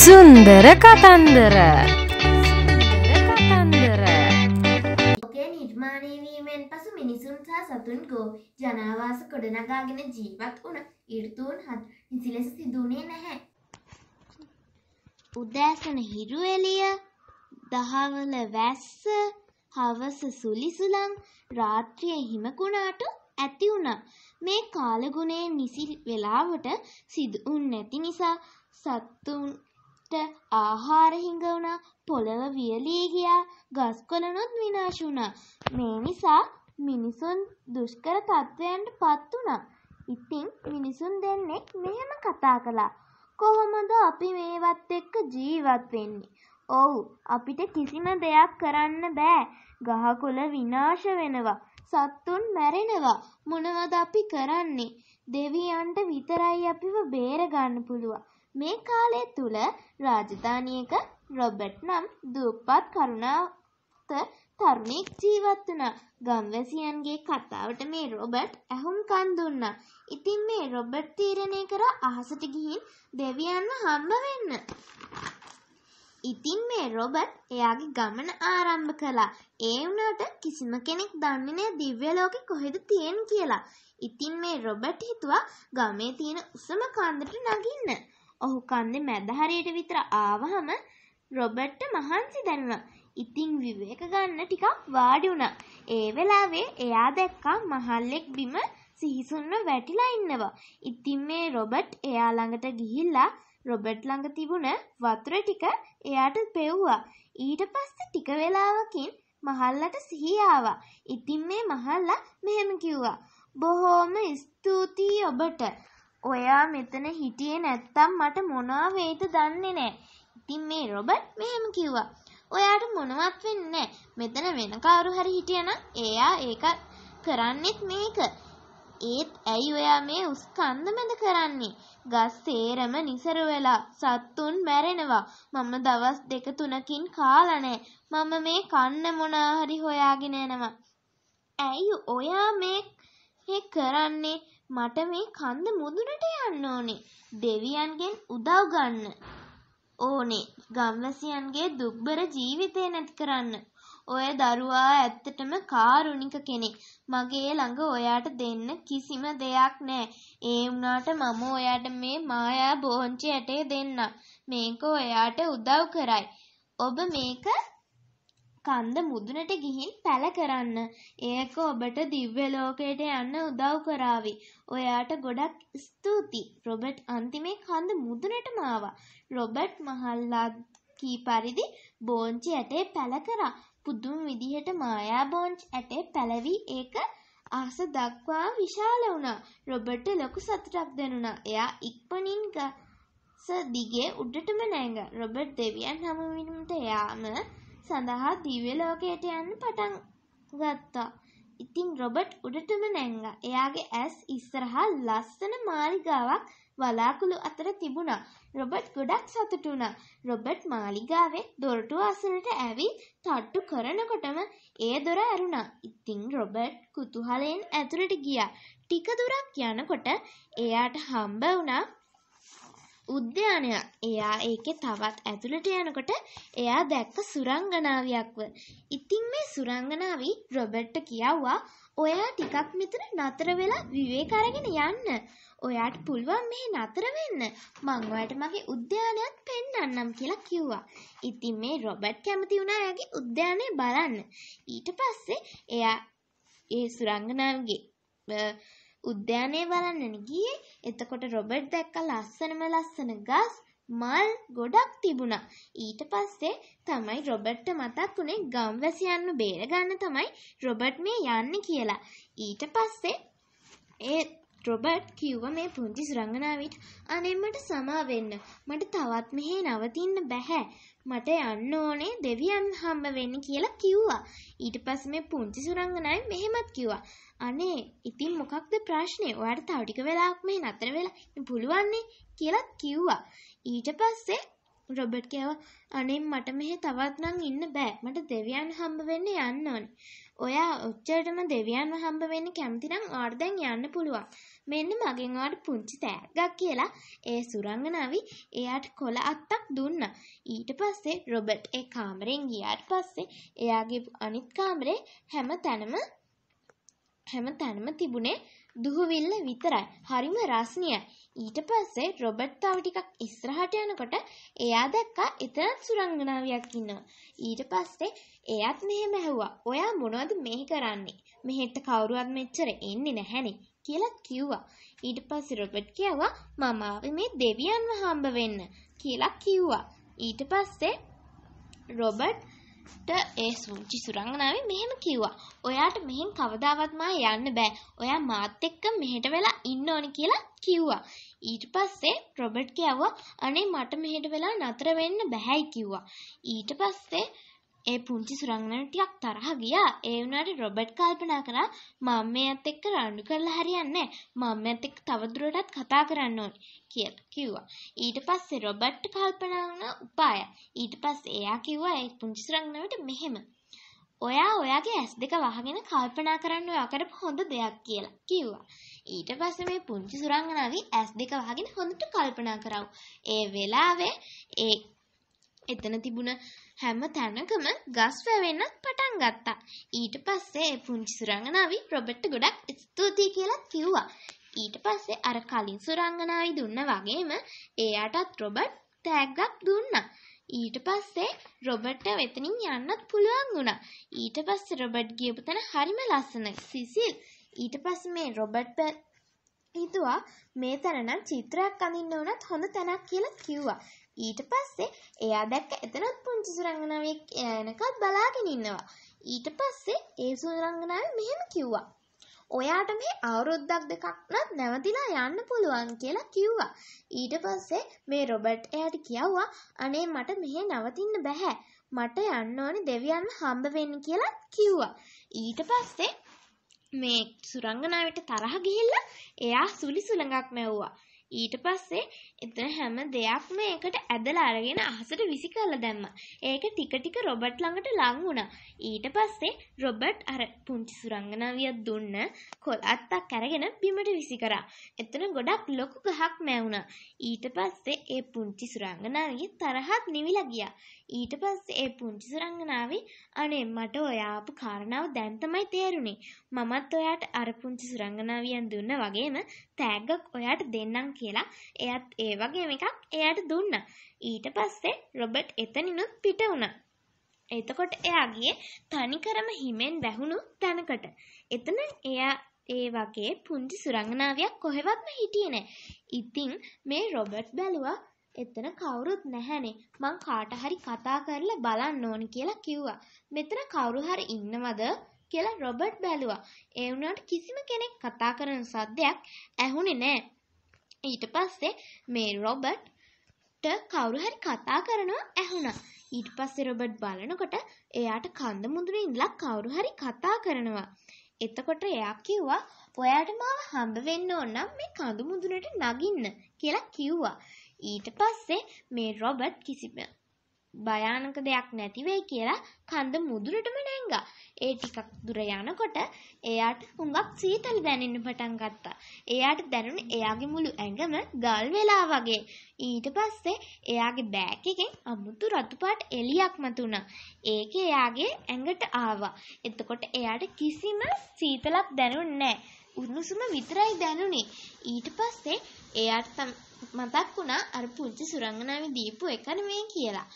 සුන්දර කතන්දර ලෝකය නිර්මාණය වීමෙන් පසු මිනිසුන් සහ සතුන් ගෝ ජනවාස ගොඩනගාගෙන ජීවත් වුණ ඉර්තුූන් හත් නිසිලෙස සිදුනේ නැහැ. උදෑසන හිරු එලිය දහවල වැස්ස හවස සුලිසුලං රාත්‍රිය හිමකුණාට ඇති වුණා මේ කාලගුණේ නිසි වෙලාවට සිදුඋන් නැති නිසා සත්තුන් ට ආහාර හිඟ වුණා, පොළව වියලී ගියා, ගස්කොළනුත් විනාශ වුණා. මේ නිසා මිනිසුන් දුෂ්කර තත්ත්වයන්ට පත් වුණා. ඉතින් මිනිසුන් දෙන්නෙක් මෙහෙම කතා කළා. කොහොමද අපි මේවත් එක්ක ජීවත් වෙන්නේ? ඔව් අපිට කිසිම දෙයක් කරන්න බෑ. ගහකොළ විනාශ වෙනවා. සත්තුන් මැරෙනවා. මොනවද අපි කරන්නේ? දෙවියන්ට විතරයි අපිව බේර ගන්න පුළුවන්. මේ කාලය තුළ රාජධානියක රොබට් නම් දූපත් කරුණාත තරුණෙක් ජීවත් වුණා. ගම්වැසියන්ගේ කතාවට මේ රොබට් ඇහුම්කන් දුන්නා. ඉතින් මේ රොබට් තීරණය කර අහසට ගිහින් දෙවියන්ව හම්බ වෙන්න. ඉතින් මේ රොබට් එයාගේ ගමන ආරම්භ කළා. ඒ වුණාට කිසිම කෙනෙක් දන්නේ නෑ දිව්‍ය ලෝකේ කොහෙද තියෙන්නේ කියලා. ඉතින් මේ රොබට් හිතුවා ගමේ තියෙන උසම කන්දට නගින්න. ඔහු කන්නේ මැද හරියට විතර ආවහම රොබර්ට්ට මහන්සි දැනුණා. ඉතින් විවේක ගන්න ටිකක් වාඩි වුණා. ඒ වෙලාවේ එයා දැක්කා මහල්ලෙක් බිම සිහිසුන්ව වැටිලා ඉන්නවා. ඉතින් මේ රොබර්ට් එයා ළඟට ගිහිල්ලා රොබර්ට් ළඟ තිබුණ වතුර ටික එයාට පෙව්වා. ඊට පස්සේ ටික වෙලාවකින් මහල්ලට සිහිය ආවා. ඉතින් මේ මහල්ලා මෙහෙම කිව්වා. බොහෝම ස්තුතියි ඔබට. ඔයා මෙතන හිටියේ නැත්තම් මට මොනවා වෙයිද දන්නේ නෑ. ඉතින් මේ රොබට් මෙහෙම කිව්වා. ඔයාට මොනවත් වෙන්නේ නෑ. මෙතන වෙන කවුරු හරි හිටියනම් එයා ඒක කරන්නෙත් මේක. ඒත් ඇයි ඔයා මේ උස් කන්ද මැද කරන්නේ? ගස් සේරම නිසර වෙලා සත්තුන් මැරෙනවා. මම දවස් දෙක තුනකින් කාලා නෑ. මම මේ කන්න මොනවා හරි හොයාගෙන එනවා. ඇයි ඔයා මේ කරන්නේ? මට මේ කන්ද මුදුනට යන්න ඕනේ. දෙවියන්ගෙන් උදව් ගන්න ඕනේ. ගම්වැසියන්ගේ දුක්බර ජීවිතේ නැති කරන්න. ඔය දරුවා ඇත්තටම කාරුණික කෙනෙක්. මගේ ළඟ ඔයාට දෙන්න කිසිම දෙයක් නැහැ. ඒ වුණාට මම ඔයාට මේ මායා බෝංචි ඇටේ දෙන්න. මේක ඔයාට උදව් කරයි. ඔබ මේක කන්ද මුදුනට ගිහින් පැල කරන්න. ඒක ඔබට දිව්‍ය ලෝකයට යන්න උදව් කරාවි. ඔයාට ගොඩක් ස්තුතියි. රොබට් අන්තිමේ කන්ද මුදුනටම ආවා. රොබට් මහල්ලා කී පරිදි බෝංචි ඇටේ පැල කරා. පුදුම විදිහට මායා බෝංචි ඇටේ පැලවි ඒක අහස දක්වා විශාල වුණා. රොබට්ට ලොකු සතුටක් දැනුණා. එයා ඉක්මනින් ගස දිගේ උඩටම නැංගා. රොබට් දෙවියන් හමුවීමට යාම සඳහා දිව්‍ය ලෝකයට යන්න පටන් ගත්තා. ඉතින් රොබට් උඩටම නැංගා. එයාගේ ඇස් ඉස්සරහා ලස්සන මාලිගාවක් වලාකුළු අතර තිබුණා. රොබට් ගොඩක් සතුටු වුණා. රොබට් මාලිගාවේ දොරටු අසලට ඇවිත් තට්ටු කරනකොටම ඒ දොර ඇරුණා. ඉතින් රොබට් කුතුහලයෙන් ඇතුළට ගියා. ටික දුරක් යනකොට එයාට හම්බ වුණා උද්‍යානයක්. එයා ඒකේ තවත් ඇතුළට යනකොට එයා දැක්ක සුරංගනාවියක්ව. ඉතින් මේ සුරංගනාවි රොබර්ට්ට කියවුවා ඔයා ටිකක් මෙතන නතර වෙලා විවේක අරගෙන යන්න. ඔයාට පුළුවන් මෙහි නතර වෙන්න. මං ඔයාට මගේ උද්‍යානයත් පෙන්වන්නම් කියලා කිව්වා. ඉතින් මේ රොබර්ට් කැමති වුණා එයාගේ උද්‍යානය බලන්න. ඊට පස්සේ එයා ඒ සුරංගනාවගේ උද්‍යානය බලන්නන ගියේ එතකොට රොබට් දැක්ක ලස්සනම ලස්සන ගස් මල් ගොඩක් තිබුණා. ඊට පස්සේ තමයි රොබට්ට මතක් වුණේ ගම්වැසියන්ව බේරගන්න තමයි රොබට් මේ යන්න කියලා. ඊට පස්සේ ඒ රොබට් කිව්ව මේ පුංචි සුරංගනාවිට අනේ මට සමා වෙන්න. මට තවත් මෙහෙ නවතින්න බෑ. මට යන්න ඕනේ දෙවියන් හම්බ වෙන්න කියලා කිව්වා. ඊට පස්සේ මේ පුංචි සුරංගනාවි මෙහෙමත් කිව්වා. අනේ ඉතින් මොකක්ද ප්‍රශ්නේ ඔයාට තව ටික වෙලාවක් මේ නතර වෙලා පුළුවන්නේ කියලා කිව්වා ඊට පස්සේ රොබට් කියව අනේ මට මෙහෙ තවත් නම් ඉන්න බෑ මට දෙවියන් හම්බ වෙන්න යන්න ඕනේ ඔයා ඔච්චරටම දෙවියන්ව හම්බ වෙන්න කැමති නම් ඔයාට දැන් යන්න පුළුවන් මෙන්න මගෙන් ඔයාට පුංචි තෑග්ගක් කියලා ඒ සුරංගනාවි එයාට කොළ අත්තක් දුන්නා ඊට පස්සේ රොබට් ඒ කාමරෙන් ගියාට පස්සේ එයාගේ අනිත් කාමරේ හැම තැනම හැම තැනම තිබුණේ දුහුවිල්ල විතරයි. හරිම රස්නියයි. ඊට පස්සේ රොබර්ට් තව ටිකක් ඉස්සරහට යනකොට එයා දැක්කා එතනත් සුරංගනාවියක් ඉන්නවා. ඊට පස්සේ එයාත් මෙහෙම ඇහුවා. ඔයා මොනවද මෙහි කරන්නේ? මෙහෙට කවුරුවත් මෙච්චර එන්නේ නැහැනේ කියලා කිව්වා. ඊට පස්සේ රොබර්ට් කියවා මම ආවේ මේ දෙවියන්ව හම්බ වෙන්න කියලා කිව්වා. ඊට පස්සේ රොබර්ට් ට ඒ සූචි සුරංගනාවේ මෙහෙම කිව්වා. ඔයාට මෙහෙන් කවදාවත් මා යන්න බෑ. ඔයා මාත් එක්ක මෙහෙට වෙලා ඉන්න ඕනි කියලා කිව්වා. ඊට පස්සේ රොබර්ට් කිව්වා අනේ මට මෙහෙට වෙලා නතර වෙන්න බෑයි කිව්වා. ඊට පස්සේ ඒ පුංචි සුරංගනට ටිකක් තරහ ගියා. ඒ වුණාට රොබර්ට් කල්පනා කරා මම මේත් එක්ක රණ්ඩු කරලා හරියන්නේ නැහැ. මම මේත් එක්ක තවදුරටත් කතා කරන්න ඕනේ කියලා කිව්වා. ඊට පස්සේ රොබර්ට් කල්පනා වුණා උපාය. ඊට පස්සේ එයා කිව්වා ඒ පුංචි සුරංගනට මෙහෙම. ඔයා ඔයාගේ ඇස් දෙක වහගෙන කල්පනා කරන්න ඔයා කරපු හොඳ දෙයක් කියලා කිව්වා. ඊට පස්සේ මේ පුංචි සුරංගනාවි ඇස් දෙක වහගෙන හොඳට කල්පනා කරවු. ඒ වෙලාවේ ඒ එතන තිබුණ හැම තැනකම ගස් වැවෙන්නත් පටන් ගත්තා. ඊට පස්සේ ඒ පුංචි සුරංගනාවි රොබර්ට් ගොඩක් ස්තුතියි කියලා කිව්වා. ඊට පස්සේ අර කලින් සුරංගනාවි දුන්නා වගේම එයාටත් රොබර්ට් තෑග්ගක් දුන්නා. ඊට පස්සේ රොබර්ට්ට වෙතනින් යන්නත් පුළුවන් වුණා. ඊට පස්සේ රොබර්ට් ගියපු තැන හරිම ලස්සනයි. සිසිල්. ඊට පස්සේ මේ රොබර්ට් හිතුවා මේ තැන නම් චිත්‍රයක් අඳින්න උනත් හොඳ තැනක් කියලා කිව්වා. ඊට පස්සේ එයා දැක්ක එතනත් පුංචි සුරංගනාවෙක් එනකත් බලාගෙන ඉන්නවා. ඊට පස්සේ ඒ සුරංගනාව මෙහෙම කිව්වා. ඔයාට මේ අවුරුද්දක් දෙකක්වත් නැවතිලා යන්න පුළුවන් කියලා කිව්වා. ඊට පස්සේ මේ රොබර්ට් එයාට කියවුවා අනේ මට මෙහෙ නවතින්න බෑ. මට යන්න ඕනේ දෙවියන්ව හම්බ වෙන්න කියලා කිව්වා. ඊට පස්සේ මේ සුරංගනාවට තරහ ගිහිල්ලා එයා සුලි සුළඟක් මැව්වා. ඊට පස්සේ එතන හැම දෙයක්ම ඒකට ඇදලා අරගෙන අහසට විසි කරලා දැම්මා. ඒක ටික ටික රොබර්ට් ළඟට ලං වුණා. ඊට පස්සේ රොබර්ට් අර පුංචි සුරංගනාවියක් දුන්න කොල් අත්තක් අරගෙන බිමට විසි කරා. එතන ගොඩක් ලොකු ගහක් මැවුණා. ඊට පස්සේ ඒ පුංචි සුරංගනාවිය තරහක් නිවිලා ගියා. ඊට පස්සේ ඒ පුංචි සුරංගනාවි අනේ මට ඔයාපු කාරණාව දැන් තමයි තේරුනේ. මමත් ඔයාට අර පුංචි සුරංගනාවියන් දුන්න වගේම තෑග්ගක් ඔයාට දෙන්නම් කියලා එයත් ඒ වගේ එකක් එයාට දුන්න. ඊට පස්සේ රොබට් එතනිනුත් පිට වුණා. එතකොට එයා ගියේ තනිකරම හිමෙන් වැහුණු තැනකට. එතන එයා ඒ වගේ පුංචි සුරංගනාවියක් කොහෙවත්ම හිටියේ නෑ. ඉතින් මේ රොබර්ට් බැලුවා එතන කවුරුත් නැහැනේ. මං කාට හරි කතා කරලා බලන්න ඕනි කියලා කිව්වා. මෙතන කවුරු හරි ඉන්නවද කියලා රොබර්ට් බැලුවා. ඒ වුණාට කිසිම කෙනෙක් කතා කරන සද්දයක් ඇහුනේ නෑ. ඊට පස්සේ මේ රොබට් ට කවුරු හරි කතා කරනවා ඇහුණා. ඊට පස්සේ රොබට් බලනකොට එයාට කන්ද මුදුනේ ඉඳලා කවුරු හරි කතා කරනවා. එතකොට එයා කිව්වා ඔයාට මාව හම්බ වෙන්න ඕන නම් මේ කඳු මුදුනට නගින්න කියලා කිව්වා. ඊට පස්සේ මේ රොබට් කිසිම භයානක දෙයක් නැති වෙයි කියලා කඳ මුදුරටම නැංගා. ඒ ටිකක් දුර යනකොට එයාට හුඟක් සීතල දැනෙන්න පටන් ගත්තා. එයාට දැනුනේ එයාගේ මුළු ඇඟම ගල් වෙලා වගේ. ඊට පස්සේ එයාගේ බෑග් එකෙන් අමුතු රතු පාට එළියක් මතුණා. ඒක එයාගේ ඇඟට ආවා. එතකොට එයාට කිසිම සීතලක් දැනුන්නේ නැහැ. උණුසුම විතරයි දැනුනේ. ඊට පස්සේ එයාට මතක් වුණා අර පුංචි සුරංගනාවේ දීපු එක නෙමෙයි කියලා.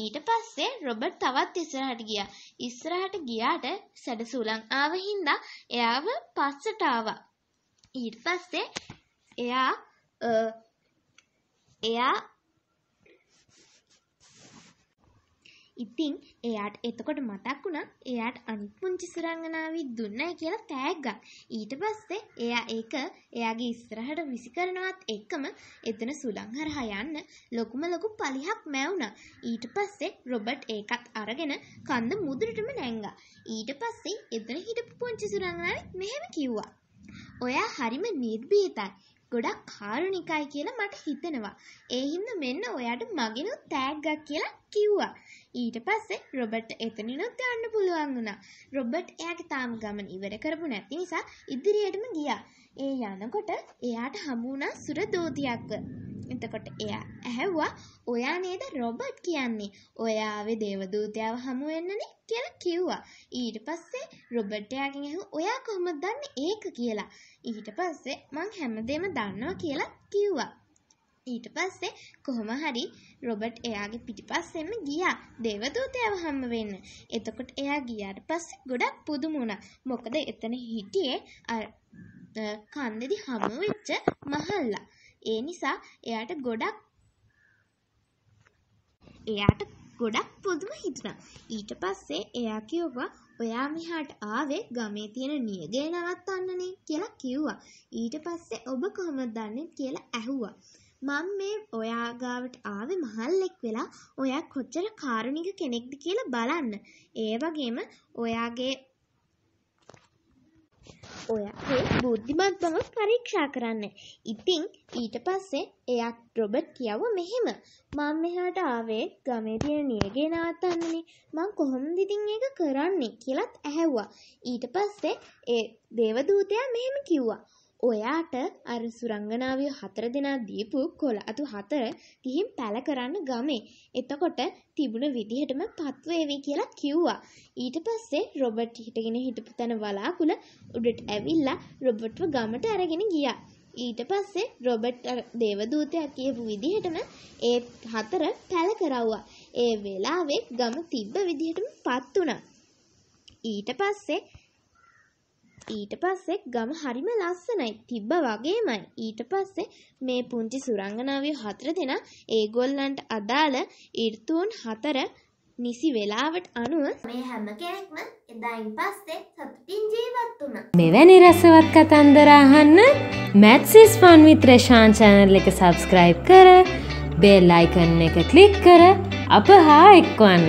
ඊට පස්සේ රොබට් තවත් ඉස්සරහට ගියා. ඉස්සරහට ගියාට සැඩසුලන් ආව හින්දා එයාව පස්සට ආවා. ඊට පස්සේ එයා එයා ඉතින් එයාට එතකොට මතක් වුණා එයාට අනිත් පුංචි සුරංගනාවි දුන්නයි කියලා තෑග්ගක්. ඊට පස්සේ එයා ඒක එයාගේ ඉස්සරහට විසි කරනවත් එක්කම එතන සුළං හරහා යන්න ලොකුම ලොකු පලිහක් මැවුණා. ඊට පස්සේ රොබට් ඒකත් අරගෙන කන්ද මුදුරටම නැංගා. ඊට පස්සේ එතන හිටපු පුංචි සුරංගනාවි මෙහෙම කිව්වා. ඔයා හරිම නිර්භීතයි. ගොඩක් කාරුණිකයි කියලා මට හිතෙනවා. ඒ හින්දා මෙන්න ඔයාට මගිනුත් තෑග්ගක් කියලා කිව්වා. ඊට පස්සේ රොබට් එතනිනුත් යන්න පුළුවන් වුණා. රොබට් එයාගේ තාම ගමන ඉවර කරපු නැති නිසා ඉදිරියටම ගියා. ඒ යනකොට එයාට හමු වුණා සුරදෝතියක්ව. එතකොට එයා ඇහැව්වා ඔයා නේද රොබට් කියන්නේ. ඔයා ආවේ දේවදූතයාව හමු වෙන්නනේ කියලා කිව්වා. ඊට පස්සේ රොබට් එයාගෙන් ඇහුවා ඔයා කොහොමද දන්නේ ඒක කියලා. ඊට පස්සේ මං හැමදේම දන්නවා කියලා කිව්වා. ඊට පස්සේ කොහොම හරි රොබට් එයාගේ පිටිපස්සෙම ගියා දේවදූතයව හම්බ වෙන්න. එතකොට එයා ගියාට පස්සේ ගොඩක් පුදුම වුණා. මොකද එතන හිටියේ අර කන්දේදි හම්බ වෙච්ච මහල්ලා. ඒ නිසා එයාට ගොඩක් එයාට ගොඩක් පුදුම හිතුණා. ඊට පස්සේ එයා කිව්වා ඔයා මෙහාට ආවේ ගමේ තියෙන නියගේ නවත්තන්නනේ කියලා කිව්වා. ඊට පස්සේ ඔබ කොහොමද දන්නේ කියලා ඇහුවා. මම මේ ඔයා ගාවට ආවේ මහල්ලෙක් වෙලා ඔයා කොච්චර කාරුණික කෙනෙක්ද කියලා බලන්න. ඒ වගේම ඔයාගේ ඔයාගේ බුද්ධිමත් බව පරීක්ෂා කරන්න. ඉතින් ඊට පස්සේ එයා රොබට් කියව මෙහෙම. මම මෙහාට ආවේ ගමේ තියෙන නියගේ නවත්තන්නනේ. මං කොහොමද ඉතින් ඒක කරන්නේ කියලාත් ඇහැව්වා. ඊට පස්සේ ඒ දේවදූතයා මෙහෙම කිව්වා. ඔයාට අර සුරංගනාවිය හතර දෙනා දීපු කොළ අතු හතර ගිහින් පැල කරන්න ගමේ. එතකොට තිබුණ විදිහටම පත්වේවි කියලා කිව්වා. ඊට පස්සේ රොබට් හිටගෙන හිටපු තැන වලාකුල උඩට ඇවිල්ලා රොබට්ව ගමට අරගෙන ගියා. ඊට පස්සේ රොබට් දේවදූතයා කියපු විදිහටම ඒ හතර පැල කරවුවා. ඒ වෙලාවේ ගම තිබ්බ විදිහටම පත් වුණා. ඊට පස්සේ ඊට පස්සේ ගම හරිම ලස්සනයි. තිබ්බ වගේමයි. ඊට පස්සේ මේ පුංචි සුරංගනාවිය හතර දෙනා ඒගොල්ලන්ට අදාළ ඍතුන් හතර නිසි වේලාවට අනුව මේ හැම කෙනෙක්ම එදායින් පස්සේ සතුටින් ජීවත් වුණා. මෙවැනි රසවත් කතන්දර අහන්න maths is fun with Rashan channel එක subscribe කර bell icon එක click කර අප හා එක්වන්න.